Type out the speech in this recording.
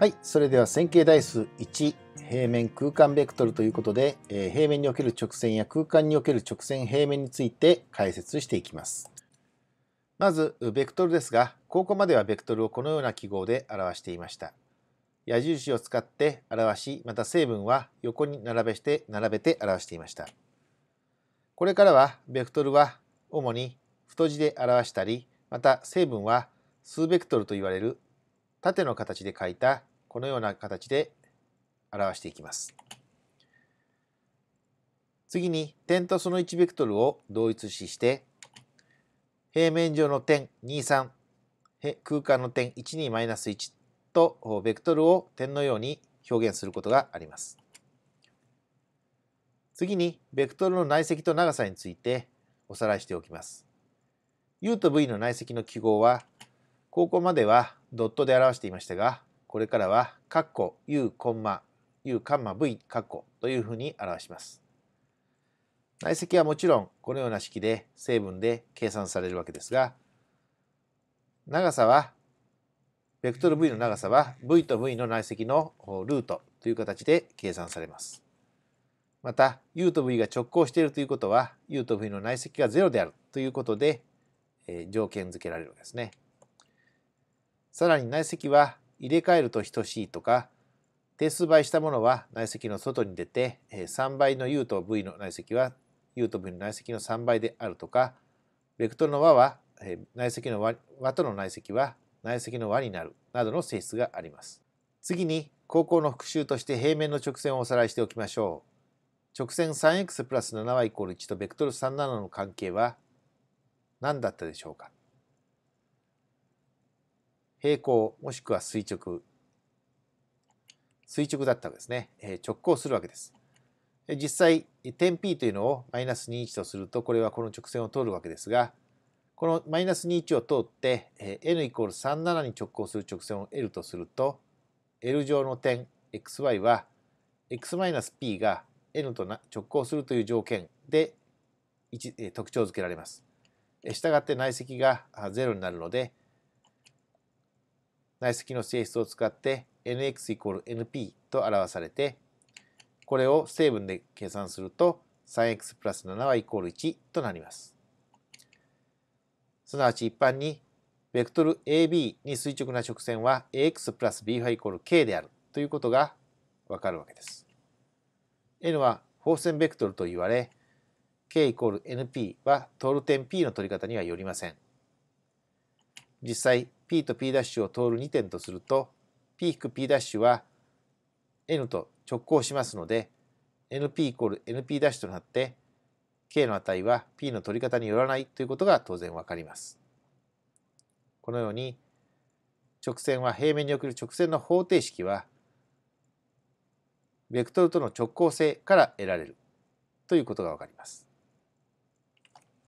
はい、それでは線形代数1、平面空間ベクトルということで、えー、平面における直線や空間における直線平面について解説していきます。まず、ベクトルですが、ここまではベクトルをこのような記号で表していました。矢印を使って表し、また成分は横に並べして並べて表していました。これからは、ベクトルは主に太字で表したり、また成分は数ベクトルといわれる縦の形で書いたこのような形で表していきます。次に点とその1ベクトルを同一視して平面上の点23空間の点12-1とベクトルを点のように表現することがあります。次にベクトルの内積と長さについておさらいしておきます。u と v の内積の記号は高校まではドットで表していましたがこれからは、括弧 U コンマ U カンマ V カッというふうに表します。内積はもちろんこのような式で成分で計算されるわけですが、長さは、ベクトル V の長さは V と V の内積のルートという形で計算されます。また U と V が直行しているということは U と V の内積が0であるということで、え条件付けられるけですね。さらに内積は入れ替えると等しいとか定数倍したものは内積の外に出て3倍の u と v の内積は u と v の内積の3倍であるとかベクトルの和は内積の和との内積は内積の和になるなどの性質があります。次に高校の復習として平面の直線をおさらいしておきましょう。直線 3x プラス7はイコール1とベクトル37の関係は何だったでしょうか平行もしくは垂直垂直だったわけですね、え直行するわけです実際点 P というのをマイナス21とするとこれはこの直線を通るわけですがこのマイナス21を通って n イコール37に直行する直線を L とすると L 上の点 xy は x-p が n と直行するという条件で特徴付けられます。したがって内積が0になるので内積の性質を使って nx=np と表されてこれを成分で計算すると 3x プラス7はイコール1となります。すなわち一般にベクトル AB に垂直な直線は ax プラス b はイコール k であるということがわかるわけです。n は放線ベクトルと言われ k イコール np は通る点 p の取り方にはよりません。実際 P と P' を通る2点とすると P-P' は N と直交しますので NP イコール NP' となって K の値は P の取り方によらないということが当然わかります。このように直線は平面における直線の方程式はベクトルとの直交性から得られるということがわかります。